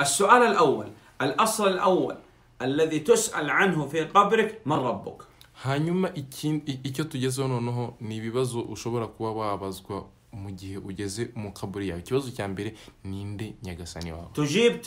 السؤال الأول الأصل الأول الذي تسأل عنه في قبرك من ربك hanyuma icyo tugezeho noneho ni ibibazo ushobora kuba wabazwa mu gihe ugeze mu kaburi yawe ikibazo cya mbere ninde nyagasani wawe tujib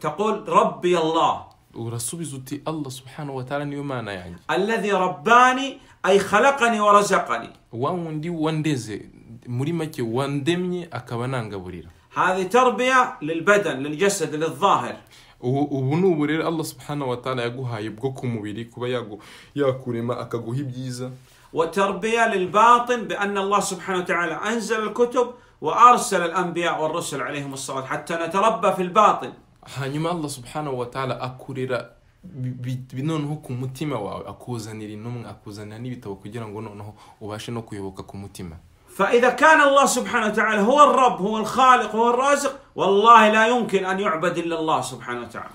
taqul rabbi allah urasubiza uti allah subhanahu wa ta'ala niyo mana yanjye alladhi rabbani ay khalaqani wa razaqani wa wundi wandeze muri make wandemye akaba nangaburira هذه تربيه للبدن للجسد للظاهر ubunubure Allah subhanahu wa ta'ala yaguhaye bwo ku mubiri kuba yakurema akaguha ibyiza وتربية للباطن بأن الله سبحانه وتعالى أنزل الكتب وأرسل الأنبياء والرسل عليهم الصلاة حتى نتربى في الباطن hanyuma Allah subhanahu wa ta'ala akurira noneho ku mutima wawe akuzanira intumwa akuzanira n'ibitabo kugira ngo noneho ubashe no kuyoboka ku mutima فإذا كان الله سبحانه وتعالى هو الرب هو الخالق هو الرازق والله لا يمكن أن يعبد إلا الله سبحانه وتعالى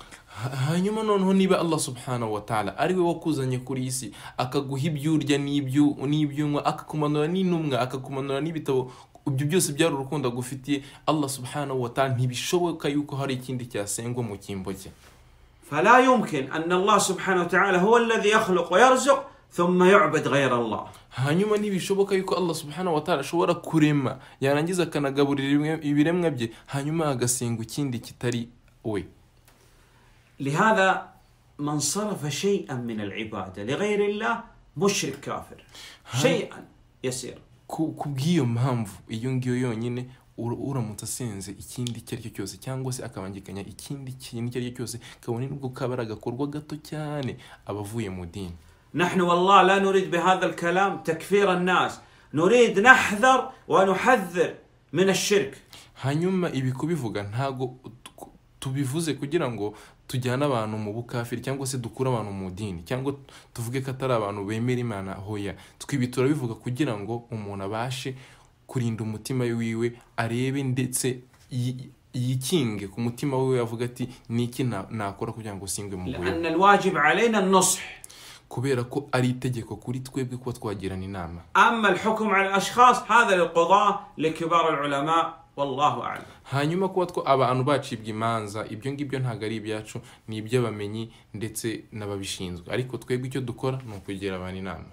hanyuma noneho niba allah subhanahu wa ta'ala ari we wakuzanye kuri isi akaguha ibyo urya n'ibyo unywa akakumanura n'intumwa akakumanura n'ibitabo ibyo byose byari urukundo agufitiye allah subhanahu wa ta'ala ntibishoboka yuko hari ikindi cyasengwa mu cyimbo cye فلا يمكن أن الله سبحانه وتعالى هو الذي يخلق ويرزق ثم يعبد غير الله hanyuma ntibishoboka yuko allah subhanahu wa ta'ala ashobora kurema yarangiza akanagaburira ibiremwa bye hanyuma agasenga ikindi kitari we لهذا من صرف شيئا من العباده لغير الله مشرك كافر شيئا يسير kubw'iyo mpamvu iyo ngiyo yonyine uramutse asenze ikindi icyo ari cyo cyose cyangwa se akabangikanya ikindi kintu icyo ari cyo cyose kabone n'ubwo kaba ari agakorwa gato cyane abavuye mu dini نحن والله لا نريد بهذا الكلام تكفير الناس نريد نحذر ونحذر من الشرك hanyuma ibi kubivuga ntago tubivuze kugira ngo tujyane abantu mu bukafiri cyangwa se dukure abantu mu dini cyangwa tuvuge ko atari abantu bemera imana hoya twibi turabivuga kugira ngo umuntu abashe kurinda umutima wiwe arebe ndetse yikinge ku mutima wiwe avuga ati niki nakora kugira ngo singwe mu buye kubera ko ari itegeko kuri twebwe kuba twagirana inama ama alhukum hanyuma kuba two abantu bacibwa imanza ibyo ngibyo ntabwo ari ibyacu ni iby'abamenyi ndetse n'ababishinzwe ariko twebwe icyo dukora ni ukugira abantu inama